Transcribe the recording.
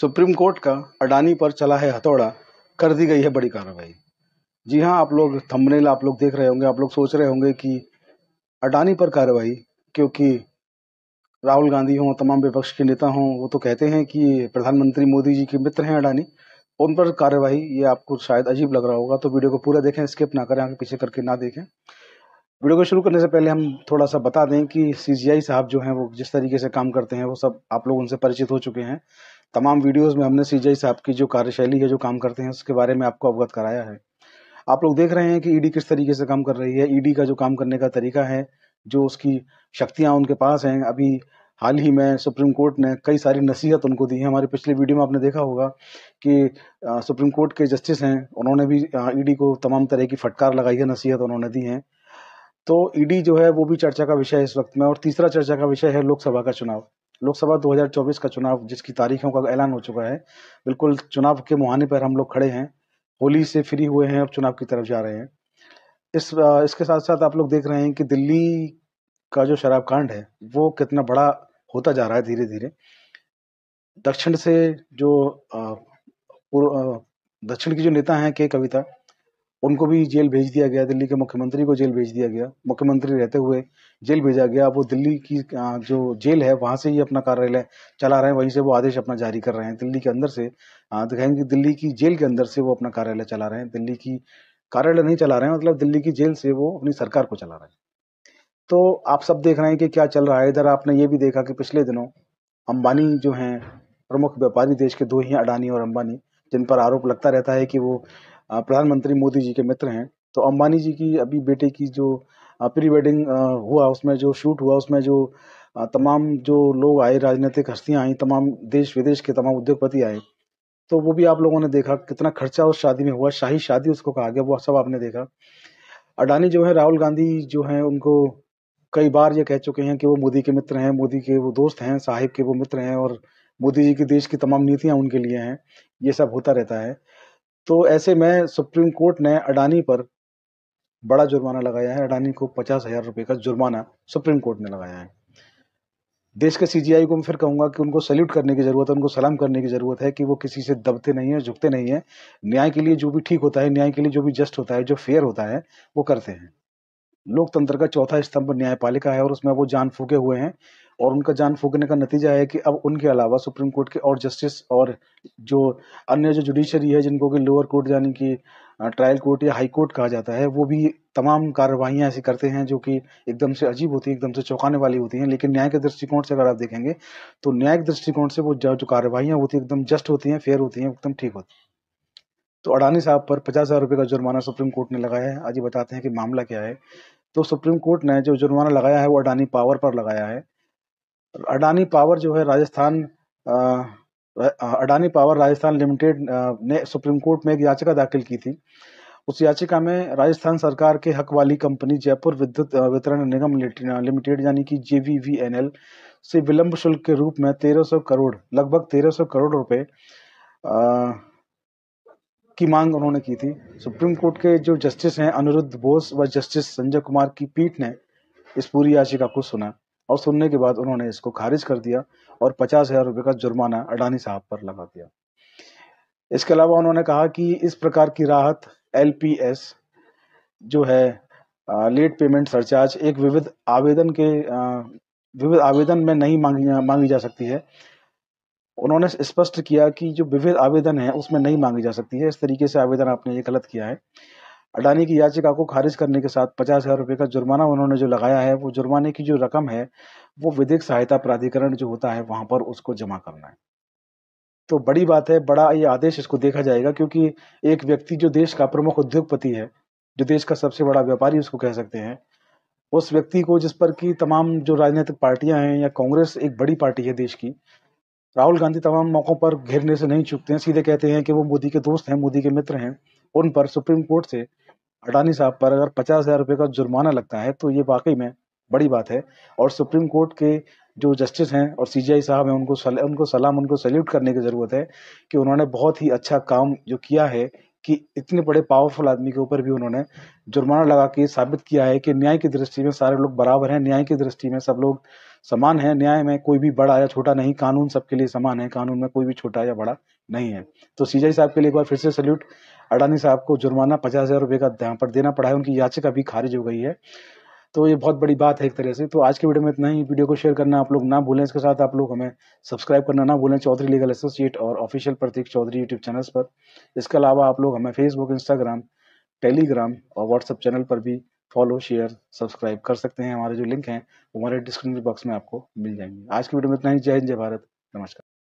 supreme court का अडानी पर चला है हथौड़ा कर दी गई है बड़ी कार्रवाई जी हाँ आप लोग थंबनेल आप लोग देख रहे होंगे आप लोग सोच रहे होंगे कि अडानी पर कार्रवाई क्योंकि राहुल गांधी हों तमाम विपक्ष के नेता हों वो तो कहते हैं कि प्रधानमंत्री मोदी जी के मित्र हैं अडानी उन पर कार्रवाई ये आपको शायद अजीब लग रहा होगा तो वीडियो को पूरा देखें स्किप ना करें आगे पीछे करके ना देखें वीडियो को शुरू करने से पहले हम थोड़ा सा बता दें कि सीजीआई साहब जो हैं वो जिस तरीके से काम करते हैं वो सब आप लोग उनसे परिचित हो चुके हैं तमाम वीडियोस में हमने सी साहब की जो कार्यशैली है जो काम करते हैं उसके बारे में आपको अवगत कराया है आप लोग देख रहे हैं कि ईडी e किस तरीके से काम कर रही है ईडी e का जो काम करने का तरीका है जो उसकी शक्तियाँ उनके पास हैं अभी हाल ही में सुप्रीम कोर्ट ने कई सारी नसीहत उनको दी है हमारे पिछले वीडियो में आपने देखा होगा कि सुप्रीम कोर्ट के जस्टिस हैं उन्होंने भी ईडी e को तमाम तरह की फटकार लगाई है नसीहत उन्होंने दी है तो ईडी जो है वो भी चर्चा का विषय है इस वक्त में और तीसरा चर्चा का विषय है लोकसभा का चुनाव लोकसभा 2024 का चुनाव जिसकी तारीखों का ऐलान हो चुका है बिल्कुल चुनाव के मुहाने पर हम लोग खड़े हैं होली से फ्री हुए हैं अब चुनाव की तरफ जा रहे हैं इस इसके साथ साथ आप लोग देख रहे हैं कि दिल्ली का जो शराब कांड है वो कितना बड़ा होता जा रहा है धीरे धीरे दक्षिण से जो दक्षिण की जो नेता हैं के कविता उनको भी जेल भेज दिया गया दिल्ली के मुख्यमंत्री को जेल भेज दिया गया मुख्यमंत्री रहते हुए जेल भेजा गया वो दिल्ली की जो जेल है वहां से ही अपना कार्यालय चला रहे हैं वहीं से वो आदेश अपना जारी कर रहे हैं दिल्ली के अंदर से दिखाएंगे दिल्ली की जेल के अंदर से वो अपना कार्यालय चला रहे हैं दिल्ली की कार्यालय नहीं चला रहे हैं मतलब दिल्ली की जेल से वो अपनी सरकार को चला रहे हैं तो आप सब देख रहे हैं कि क्या चल रहा है इधर आपने ये भी देखा कि पिछले दिनों अंबानी जो हैं प्रमुख व्यापारी देश के दो ही अडानी और अंबानी जिन पर आरोप लगता रहता है कि वो प्रधानमंत्री मोदी जी के मित्र हैं तो अम्बानी जी की अभी बेटे की जो प्री वेडिंग हुआ उसमें जो शूट हुआ उसमें जो तमाम जो लोग आए राजनीतिक हस्तियाँ आई तमाम देश विदेश के तमाम उद्योगपति आए तो वो भी आप लोगों ने देखा कितना खर्चा उस शादी में हुआ शाही शादी उसको कहा गया वो सब आपने देखा अडानी जो है राहुल गांधी जो हैं उनको कई बार ये कह चुके हैं कि वो मोदी के मित्र हैं मोदी के वो दोस्त हैं साहिब के वो मित्र हैं और मोदी जी की देश की तमाम नीतियाँ उनके लिए हैं ये सब होता रहता है तो ऐसे में सुप्रीम कोर्ट ने अडानी पर बड़ा जुर्माना लगाया है अडानी को पचास हजार रुपये का जुर्माना सुप्रीम कोर्ट ने लगाया है देश के सीजीआई को मैं फिर कहूंगा कि उनको सैल्यूट करने की ज़रूरत है उनको सलाम करने की ज़रूरत है कि वो किसी से दबते नहीं है झुकते नहीं है न्याय के लिए जो भी ठीक होता है न्याय के लिए जो भी जस्ट होता है जो फेयर होता है वो करते हैं लोकतंत्र का चौथा स्तंभ न्यायपालिका है और उसमें वो जान फूके हुए हैं और उनका जान फूकने का नतीजा है कि अब उनके अलावा सुप्रीम कोर्ट के और जस्टिस और जो अन्य जो जुडिशरी है जिनको कि लोअर कोर्ट यानी कि ट्रायल कोर्ट या हाई कोर्ट कहा जाता है वो भी तमाम कार्रवाइयाँ ऐसी करते हैं जो कि एकदम से अजीब होती हैं एकदम से चौंकाने वाली होती हैं लेकिन न्याय के दृष्टिकोण से अगर आप देखेंगे तो न्यायिक दृष्टिकोण से वो जो कार्रवाइयाँ होती हैं एकदम जस्ट होती हैं फेयर होती हैं एकदम ठीक होती हैं तो अडानी साहब पर पचास हज़ार रुपये का जुर्माना सुप्रीम कोर्ट ने लगाया है आज ये बताते हैं कि मामला क्या है तो सुप्रीम कोर्ट ने जो जुर्माना लगाया है वो अडानी पावर पर लगाया है अडानी पावर जो है राजस्थान अडानी पावर राजस्थान लिमिटेड ने सुप्रीम कोर्ट में एक याचिका दाखिल की थी उस याचिका में राजस्थान सरकार के हक वाली कंपनी जयपुर विद्युत वितरण निगम लिमिटेड यानी कि जेवीवीएनएल से विलंब शुल्क के रूप में 1300 करोड़ लगभग 1300 करोड़ रुपए की मांग उन्होंने की थी सुप्रीम कोर्ट के जो जस्टिस हैं अनिरुद्ध बोस व जस्टिस संजय कुमार की पीठ ने इस पूरी याचिका को सुना और सुनने के बाद उन्होंने इसको खारिज कर दिया और पचास हज़ार रुपये का जुर्माना अडानी साहब पर लगा दिया इसके अलावा उन्होंने कहा कि इस प्रकार की राहत एल जो है लेट पेमेंट सरचार्ज एक विविध आवेदन के विविध आवेदन में नहीं मांगी मांगी जा सकती है उन्होंने स्पष्ट किया कि जो विविध आवेदन है उसमें नहीं मांगी जा सकती है इस तरीके से आवेदन आपने ये गलत किया है अडानी की याचिका को खारिज करने के साथ पचास हज़ार रुपये का जुर्माना उन्होंने जो लगाया है वो जुर्माने की जो रकम है वो विधिक सहायता प्राधिकरण जो होता है वहाँ पर उसको जमा करना है तो बड़ी बात है बड़ा ये आदेश इसको देखा जाएगा क्योंकि एक व्यक्ति जो देश का प्रमुख उद्योगपति है जो देश का सबसे बड़ा व्यापारी उसको कह सकते हैं उस व्यक्ति को जिस पर कि तमाम जो राजनीतिक पार्टियां हैं या कांग्रेस एक बड़ी पार्टी है देश की राहुल गांधी तमाम मौक़ों पर घेरने से नहीं चुकते हैं सीधे कहते हैं कि वो मोदी के दोस्त हैं मोदी के मित्र हैं उन पर सुप्रीम कोर्ट से अडानी साहब पर अगर पचास हज़ार रुपये का जुर्माना लगता है तो ये वाकई में बड़ी बात है और सुप्रीम कोर्ट के जो जस्टिस हैं और सीजीआई साहब हैं उनको सल, उनको सलाम उनको सैल्यूट करने की ज़रूरत है कि उन्होंने बहुत ही अच्छा काम जो किया है कि इतने बड़े पावरफुल आदमी के ऊपर भी उन्होंने जुर्माना लगा के साबित किया है कि न्याय की दृष्टि में सारे लोग बराबर हैं न्याय की दृष्टि में सब लोग समान हैं न्याय में कोई भी बड़ा या छोटा नहीं कानून सबके लिए समान है कानून में कोई भी छोटा या बड़ा नहीं है तो सीजाई साहब के लिए एक बार फिर से सल्यूट अडानी साहब को जुर्माना पचास हज़ार रुपये का यहाँ पर देना पड़ा है उनकी याचिका भी खारिज हो गई है तो ये बहुत बड़ी बात है एक तरह से तो आज के वीडियो में इतना ही वीडियो को शेयर करना आप लोग ना भूलें इसके साथ आप लोग हमें सब्सक्राइब करना ना भूलें चौधरी लीगल एसोसिएट और official Prateek Chaudhary YouTube channels पर इसके अलावा आप लोग हमें फेसबुक इंस्टाग्राम टेलीग्राम और व्हाट्सअप चैनल पर भी फॉलो शेयर सब्सक्राइब कर सकते हैं हमारे जो लिंक हैं वो हमारे डिस्क्रिप्शन बॉक्स में आपको मिल जाएंगे आज की वीडियो में इतना ही जय हिंद जय भारत नमस्कार